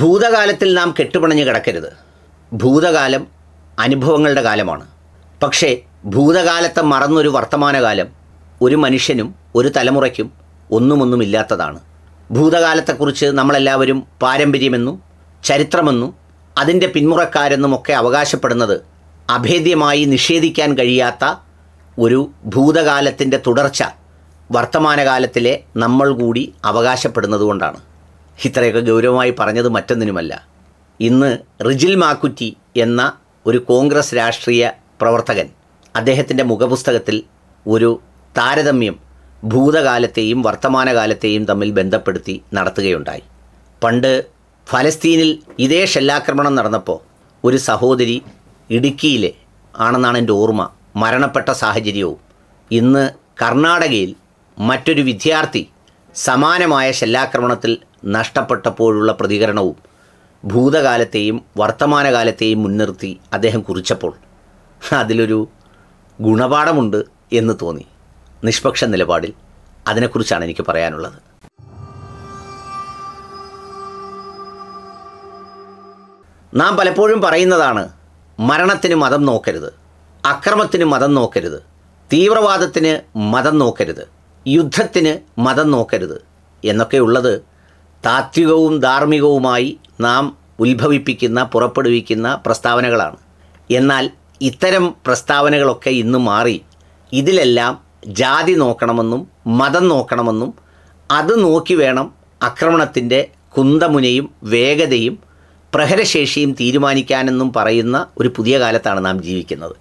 ഭൂതകാലത്തിൽ നാം കെട്ടുപണഞ്ഞ് കിടക്കരുത് ഭൂതകാലം അനുഭവങ്ങളുടെ കാലമാണ് പക്ഷേ ഭൂതകാലത്തെ മറന്നൊരു വർത്തമാനകാലം ഒരു മനുഷ്യനും ഒരു തലമുറയ്ക്കും ഒന്നുമൊന്നും ഇല്ലാത്തതാണ് ഭൂതകാലത്തെക്കുറിച്ച് നമ്മളെല്ലാവരും പാരമ്പര്യമെന്നും ചരിത്രമെന്നും അതിൻ്റെ പിന്മുറക്കാരെന്നുമൊക്കെ അവകാശപ്പെടുന്നത് അഭേദ്യമായി നിഷേധിക്കാൻ കഴിയാത്ത ഒരു ഭൂതകാലത്തിൻ്റെ തുടർച്ച വർത്തമാനകാലത്തിലെ നമ്മൾ കൂടി അവകാശപ്പെടുന്നതുകൊണ്ടാണ് ഇത്രയൊക്കെ ഗൗരവമായി പറഞ്ഞത് മറ്റൊന്നിനുമല്ല ഇന്ന് റിജിൽ മാക്കുറ്റി എന്ന ഒരു കോൺഗ്രസ് രാഷ്ട്രീയ പ്രവർത്തകൻ അദ്ദേഹത്തിൻ്റെ മുഖപുസ്തകത്തിൽ ഒരു താരതമ്യം ഭൂതകാലത്തെയും വർത്തമാനകാലത്തെയും തമ്മിൽ ബന്ധപ്പെടുത്തി നടത്തുകയുണ്ടായി പണ്ട് ഫലസ്തീനിൽ ഇതേ ഷെല്ലാക്രമണം നടന്നപ്പോൾ ഒരു സഹോദരി ഇടുക്കിയിലെ ആണെന്നാണ് എൻ്റെ ഓർമ്മ മരണപ്പെട്ട സാഹചര്യവും ഇന്ന് കർണാടകയിൽ മറ്റൊരു വിദ്യാർത്ഥി സമാനമായ ശല്യാക്രമണത്തിൽ നഷ്ടപ്പെട്ടപ്പോഴുള്ള പ്രതികരണവും ഭൂതകാലത്തെയും വർത്തമാനകാലത്തെയും മുൻനിർത്തി അദ്ദേഹം കുറിച്ചപ്പോൾ അതിലൊരു ഗുണപാഠമുണ്ട് എന്ന് തോന്നി നിഷ്പക്ഷ നിലപാടിൽ അതിനെക്കുറിച്ചാണ് എനിക്ക് പറയാനുള്ളത് നാം പലപ്പോഴും പറയുന്നതാണ് മരണത്തിന് മതം നോക്കരുത് അക്രമത്തിന് മതം നോക്കരുത് തീവ്രവാദത്തിന് മതം നോക്കരുത് യുദ്ധത്തിന് മതം നോക്കരുത് എന്നൊക്കെയുള്ളത് താത്വികവും ധാർമ്മികവുമായി നാം ഉത്ഭവിപ്പിക്കുന്ന പുറപ്പെടുവിക്കുന്ന പ്രസ്താവനകളാണ് എന്നാൽ ഇത്തരം പ്രസ്താവനകളൊക്കെ ഇന്ന് മാറി ഇതിലെല്ലാം ജാതി നോക്കണമെന്നും മതം നോക്കണമെന്നും അത് നോക്കി വേണം ആക്രമണത്തിൻ്റെ കുന്തമുനയും വേഗതയും പ്രഹരശേഷിയും തീരുമാനിക്കാനെന്നും പറയുന്ന ഒരു പുതിയ കാലത്താണ് നാം ജീവിക്കുന്നത്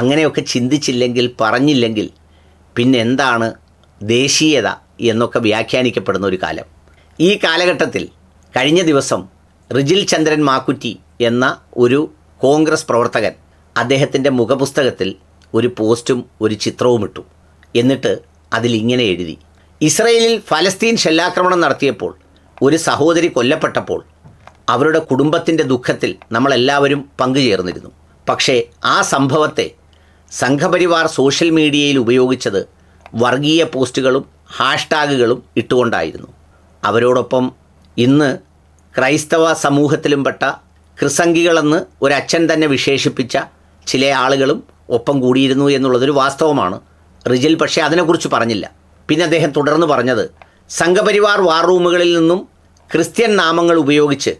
അങ്ങനെയൊക്കെ ചിന്തിച്ചില്ലെങ്കിൽ പറഞ്ഞില്ലെങ്കിൽ പിന്നെന്താണ് ദേശീയത എന്നൊക്കെ വ്യാഖ്യാനിക്കപ്പെടുന്ന ഒരു കാലം ഈ കാലഘട്ടത്തിൽ കഴിഞ്ഞ ദിവസം റിജിൽ ചന്ദ്രൻ മാക്കുറ്റി എന്ന ഒരു കോൺഗ്രസ് പ്രവർത്തകൻ അദ്ദേഹത്തിൻ്റെ മുഖപുസ്തകത്തിൽ ഒരു പോസ്റ്റും ഒരു ചിത്രവും ഇട്ടു എന്നിട്ട് അതിലിങ്ങനെ എഴുതി ഇസ്രയേലിൽ ഫലസ്തീൻ ഷെല്ലാക്രമണം നടത്തിയപ്പോൾ ഒരു സഹോദരി കൊല്ലപ്പെട്ടപ്പോൾ അവരുടെ കുടുംബത്തിൻ്റെ ദുഃഖത്തിൽ നമ്മളെല്ലാവരും പങ്കുചേർന്നിരുന്നു പക്ഷേ ആ സംഭവത്തെ സംഘപരിവാർ സോഷ്യൽ മീഡിയയിൽ ഉപയോഗിച്ചത് വർഗീയ പോസ്റ്റുകളും ഹാഷ്ടാഗുകളും ഇട്ടുകൊണ്ടായിരുന്നു അവരോടൊപ്പം ഇന്ന് ക്രൈസ്തവ സമൂഹത്തിലും പെട്ട ക്രിസംഗികളെന്ന് ഒരച്ഛൻ തന്നെ വിശേഷിപ്പിച്ച ചില ആളുകളും ഒപ്പം കൂടിയിരുന്നു എന്നുള്ളതൊരു വാസ്തവമാണ് റിജിൽ പക്ഷേ അതിനെക്കുറിച്ച് പറഞ്ഞില്ല പിന്നെ അദ്ദേഹം തുടർന്ന് പറഞ്ഞത് സംഘപരിവാർ വാർ റൂമുകളിൽ നിന്നും ക്രിസ്ത്യൻ നാമങ്ങൾ ഉപയോഗിച്ച്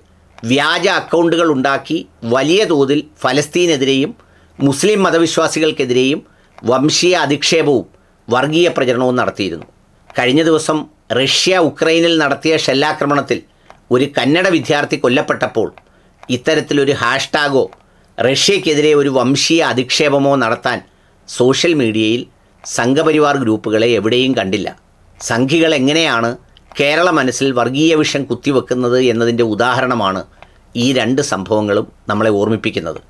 വ്യാജ അക്കൗണ്ടുകൾ ഉണ്ടാക്കി വലിയ തോതിൽ ഫലസ്തീനെതിരെയും മുസ്ലിം മതവിശ്വാസികൾക്കെതിരെയും വംശീയ അധിക്ഷേപവും വർഗീയ പ്രചരണവും നടത്തിയിരുന്നു കഴിഞ്ഞ ദിവസം റഷ്യ ഉക്രൈനിൽ നടത്തിയ ഷെല്ലാക്രമണത്തിൽ ഒരു കന്നഡ വിദ്യാർത്ഥി കൊല്ലപ്പെട്ടപ്പോൾ ഇത്തരത്തിലൊരു ഹാഷ്ടാഗോ റഷ്യക്കെതിരെ ഒരു വംശീയ അധിക്ഷേപമോ നടത്താൻ സോഷ്യൽ മീഡിയയിൽ സംഘപരിവാർ ഗ്രൂപ്പുകളെ എവിടെയും കണ്ടില്ല സംഘികൾ എങ്ങനെയാണ് കേരള മനസ്സിൽ വർഗീയ വിഷം കുത്തിവെക്കുന്നത് എന്നതിൻ്റെ ഉദാഹരണമാണ് ഈ രണ്ട് സംഭവങ്ങളും നമ്മളെ ഓർമ്മിപ്പിക്കുന്നത്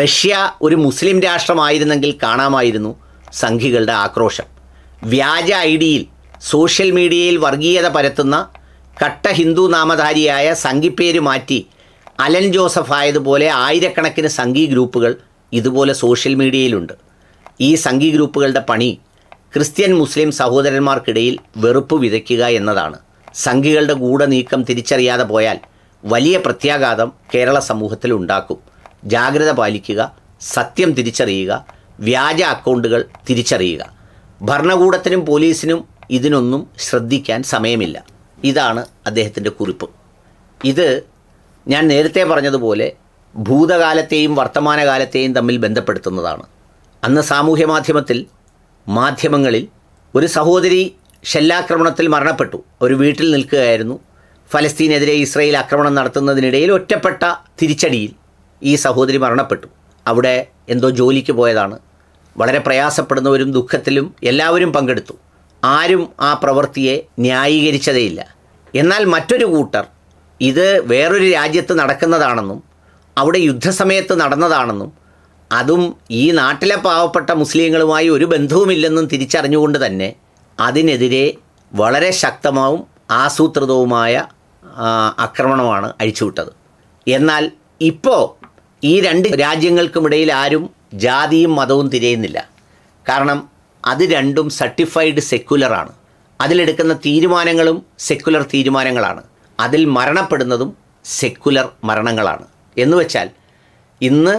റഷ്യ ഒരു മുസ്ലിം രാഷ്ട്രമായിരുന്നെങ്കിൽ കാണാമായിരുന്നു സംഘികളുടെ ആക്രോശം വ്യാജ ഐ ഡിയിൽ സോഷ്യൽ മീഡിയയിൽ വർഗീയത പരത്തുന്ന കട്ട ഹിന്ദു നാമധാരിയായ സംഘിപ്പേര് മാറ്റി അലൻ ജോസഫ് ആയതുപോലെ ആയിരക്കണക്കിന് സംഘി ഗ്രൂപ്പുകൾ ഇതുപോലെ സോഷ്യൽ മീഡിയയിലുണ്ട് ഈ സംഘി ഗ്രൂപ്പുകളുടെ പണി ക്രിസ്ത്യൻ മുസ്ലിം സഹോദരന്മാർക്കിടയിൽ വെറുപ്പ് വിതയ്ക്കുക എന്നതാണ് സംഘികളുടെ നീക്കം തിരിച്ചറിയാതെ പോയാൽ വലിയ പ്രത്യാഘാതം കേരള സമൂഹത്തിൽ ഉണ്ടാക്കും ജാഗ്രത പാലിക്കുക സത്യം തിരിച്ചറിയുക വ്യാജ അക്കൗണ്ടുകൾ തിരിച്ചറിയുക ഭരണകൂടത്തിനും പോലീസിനും ഇതിനൊന്നും ശ്രദ്ധിക്കാൻ സമയമില്ല ഇതാണ് അദ്ദേഹത്തിൻ്റെ കുറിപ്പ് ഇത് ഞാൻ നേരത്തെ പറഞ്ഞതുപോലെ ഭൂതകാലത്തെയും വർത്തമാനകാലത്തെയും തമ്മിൽ ബന്ധപ്പെടുത്തുന്നതാണ് അന്ന് സാമൂഹ്യ മാധ്യമത്തിൽ മാധ്യമങ്ങളിൽ ഒരു സഹോദരി ഷെല്ലാക്രമണത്തിൽ മരണപ്പെട്ടു ഒരു വീട്ടിൽ നിൽക്കുകയായിരുന്നു ഫലസ്തീനെതിരെ ഇസ്രയേൽ ആക്രമണം നടത്തുന്നതിനിടയിൽ ഒറ്റപ്പെട്ട തിരിച്ചടിയിൽ ഈ സഹോദരി മരണപ്പെട്ടു അവിടെ എന്തോ ജോലിക്ക് പോയതാണ് വളരെ പ്രയാസപ്പെടുന്നവരും ദുഃഖത്തിലും എല്ലാവരും പങ്കെടുത്തു ആരും ആ പ്രവൃത്തിയെ ന്യായീകരിച്ചതേയില്ല എന്നാൽ മറ്റൊരു കൂട്ടർ ഇത് വേറൊരു രാജ്യത്ത് നടക്കുന്നതാണെന്നും അവിടെ യുദ്ധസമയത്ത് നടന്നതാണെന്നും അതും ഈ നാട്ടിലെ പാവപ്പെട്ട മുസ്ലിങ്ങളുമായി ഒരു ബന്ധവുമില്ലെന്നും തിരിച്ചറിഞ്ഞുകൊണ്ട് തന്നെ അതിനെതിരെ വളരെ ശക്തമാവും ആസൂത്രിതവുമായ ആക്രമണമാണ് അഴിച്ചുവിട്ടത് എന്നാൽ ഇപ്പോൾ ഈ രണ്ട് രാജ്യങ്ങൾക്കുമിടയിൽ ആരും ജാതിയും മതവും തിരയുന്നില്ല കാരണം അത് രണ്ടും സർട്ടിഫൈഡ് സെക്യുലറാണ് അതിലെടുക്കുന്ന തീരുമാനങ്ങളും സെക്യുലർ തീരുമാനങ്ങളാണ് അതിൽ മരണപ്പെടുന്നതും സെക്യുലർ മരണങ്ങളാണ് എന്നുവെച്ചാൽ ഇന്ന്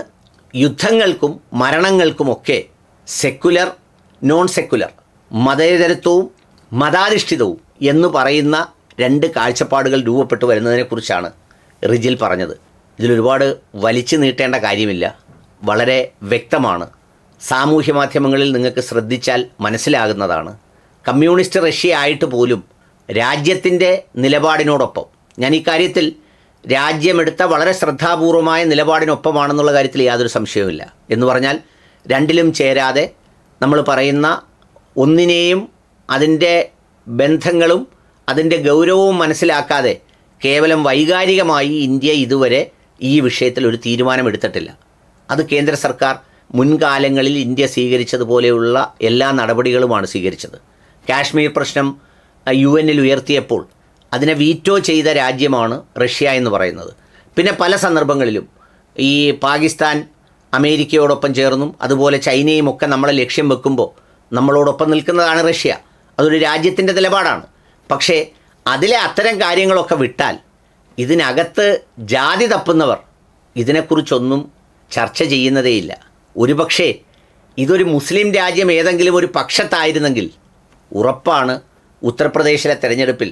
യുദ്ധങ്ങൾക്കും മരണങ്ങൾക്കുമൊക്കെ സെക്യുലർ നോൺ സെക്യുലർ മതേതരത്വവും മതാധിഷ്ഠിതവും എന്ന് പറയുന്ന രണ്ട് കാഴ്ചപ്പാടുകൾ രൂപപ്പെട്ടു വരുന്നതിനെക്കുറിച്ചാണ് റിജിൽ പറഞ്ഞത് ഇതിലൊരുപാട് വലിച്ചു നീട്ടേണ്ട കാര്യമില്ല വളരെ വ്യക്തമാണ് സാമൂഹ്യ മാധ്യമങ്ങളിൽ നിങ്ങൾക്ക് ശ്രദ്ധിച്ചാൽ മനസ്സിലാകുന്നതാണ് കമ്മ്യൂണിസ്റ്റ് റഷ്യ ആയിട്ട് പോലും രാജ്യത്തിൻ്റെ നിലപാടിനോടൊപ്പം ഞാൻ ഈ കാര്യത്തിൽ രാജ്യമെടുത്ത വളരെ ശ്രദ്ധാപൂർവമായ നിലപാടിനൊപ്പമാണെന്നുള്ള കാര്യത്തിൽ യാതൊരു സംശയവുമില്ല എന്ന് പറഞ്ഞാൽ രണ്ടിലും ചേരാതെ നമ്മൾ പറയുന്ന ഒന്നിനെയും അതിൻ്റെ ബന്ധങ്ങളും അതിൻ്റെ ഗൗരവവും മനസ്സിലാക്കാതെ കേവലം വൈകാരികമായി ഇന്ത്യ ഇതുവരെ ഈ വിഷയത്തിൽ ഒരു തീരുമാനമെടുത്തിട്ടില്ല അത് കേന്ദ്ര സർക്കാർ മുൻകാലങ്ങളിൽ ഇന്ത്യ സ്വീകരിച്ചതുപോലെയുള്ള എല്ലാ നടപടികളുമാണ് സ്വീകരിച്ചത് കാശ്മീർ പ്രശ്നം യു എന്നിൽ ഉയർത്തിയപ്പോൾ അതിനെ വീറ്റോ ചെയ്ത രാജ്യമാണ് റഷ്യ എന്ന് പറയുന്നത് പിന്നെ പല സന്ദർഭങ്ങളിലും ഈ പാകിസ്ഥാൻ അമേരിക്കയോടൊപ്പം ചേർന്നും അതുപോലെ ചൈനയും ഒക്കെ നമ്മളെ ലക്ഷ്യം വെക്കുമ്പോൾ നമ്മളോടൊപ്പം നിൽക്കുന്നതാണ് റഷ്യ അതൊരു രാജ്യത്തിൻ്റെ നിലപാടാണ് പക്ഷേ അതിലെ അത്തരം കാര്യങ്ങളൊക്കെ വിട്ടാൽ ഇതിനകത്ത് ജാതി തപ്പുന്നവർ ഇതിനെക്കുറിച്ചൊന്നും ചർച്ച ചെയ്യുന്നതേയില്ല ഒരുപക്ഷേ ഇതൊരു മുസ്ലിം രാജ്യം ഏതെങ്കിലും ഒരു പക്ഷത്തായിരുന്നെങ്കിൽ ഉറപ്പാണ് ഉത്തർപ്രദേശിലെ തെരഞ്ഞെടുപ്പിൽ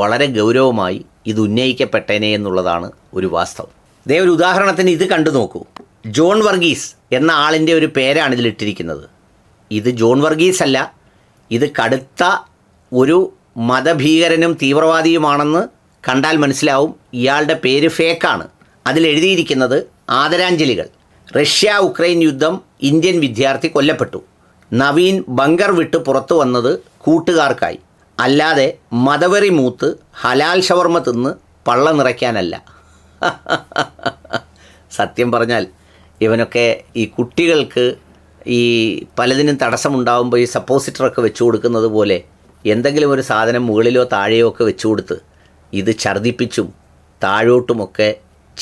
വളരെ ഗൗരവമായി ഇത് ഉന്നയിക്കപ്പെട്ടേനെ എന്നുള്ളതാണ് ഒരു വാസ്തവം ദേ ഒരു ഉദാഹരണത്തിന് ഇത് കണ്ടു നോക്കൂ ജോൺ വർഗീസ് എന്ന ആളിൻ്റെ ഒരു പേരാണ് ഇതിലിട്ടിരിക്കുന്നത് ഇത് ജോൺ വർഗീസ് അല്ല ഇത് കടുത്ത ഒരു മതഭീകരനും തീവ്രവാദിയുമാണെന്ന് കണ്ടാൽ മനസ്സിലാവും ഇയാളുടെ പേര് ഫേക്കാണ് അതിലെഴുതിയിരിക്കുന്നത് ആദരാഞ്ജലികൾ റഷ്യ ഉക്രൈൻ യുദ്ധം ഇന്ത്യൻ വിദ്യാർത്ഥി കൊല്ലപ്പെട്ടു നവീൻ ബങ്കർ വിട്ട് പുറത്തു വന്നത് കൂട്ടുകാർക്കായി അല്ലാതെ മതവെറി മൂത്ത് ഹലാൽ ഷവർമ തിന്ന് പള്ള നിറയ്ക്കാനല്ല സത്യം പറഞ്ഞാൽ ഇവനൊക്കെ ഈ കുട്ടികൾക്ക് ഈ പലതിനും തടസ്സമുണ്ടാകുമ്പോൾ ഈ സപ്പോസിറ്ററൊക്കെ വെച്ചു കൊടുക്കുന്നത് പോലെ എന്തെങ്കിലും ഒരു സാധനം മുകളിലോ താഴെയോ ഒക്കെ വെച്ചു കൊടുത്ത് ഇത് ഛർദിപ്പിച്ചും താഴോട്ടുമൊക്കെ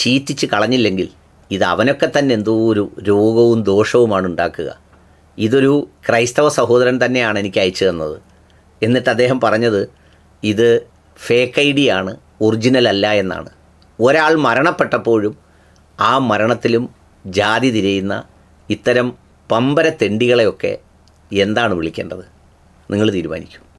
ചീറ്റിച്ച് കളഞ്ഞില്ലെങ്കിൽ ഇത് അവനൊക്കെ തന്നെ എന്തോ ഒരു രോഗവും ദോഷവുമാണ് ഉണ്ടാക്കുക ഇതൊരു ക്രൈസ്തവ സഹോദരൻ തന്നെയാണ് എനിക്ക് അയച്ചു തന്നത് എന്നിട്ട് അദ്ദേഹം പറഞ്ഞത് ഇത് ഫേക്ക് ഐ ഡി ആണ് ഒറിജിനൽ അല്ല എന്നാണ് ഒരാൾ മരണപ്പെട്ടപ്പോഴും ആ മരണത്തിലും ജാതി തിരയുന്ന ഇത്തരം പമ്പര തെണ്ടികളെയൊക്കെ എന്താണ് വിളിക്കേണ്ടത് നിങ്ങൾ തീരുമാനിക്കും